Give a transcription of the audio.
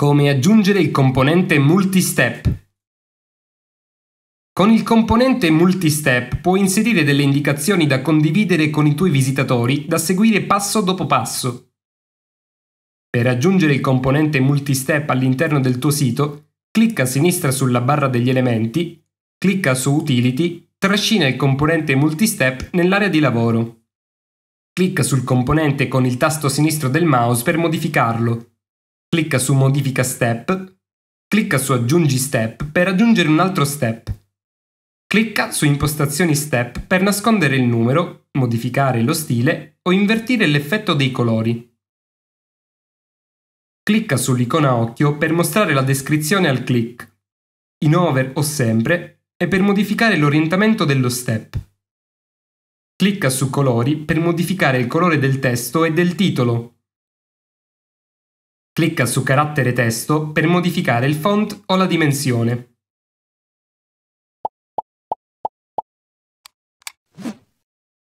come aggiungere il componente multistep. Con il componente multistep puoi inserire delle indicazioni da condividere con i tuoi visitatori da seguire passo dopo passo. Per aggiungere il componente multistep all'interno del tuo sito, clicca a sinistra sulla barra degli elementi, clicca su Utility, trascina il componente multistep nell'area di lavoro. Clicca sul componente con il tasto sinistro del mouse per modificarlo. Clicca su Modifica Step, clicca su Aggiungi Step per aggiungere un altro step. Clicca su Impostazioni Step per nascondere il numero, modificare lo stile o invertire l'effetto dei colori. Clicca sull'icona occhio per mostrare la descrizione al click, in over o sempre e per modificare l'orientamento dello step. Clicca su colori per modificare il colore del testo e del titolo, Clicca su carattere testo per modificare il font o la dimensione.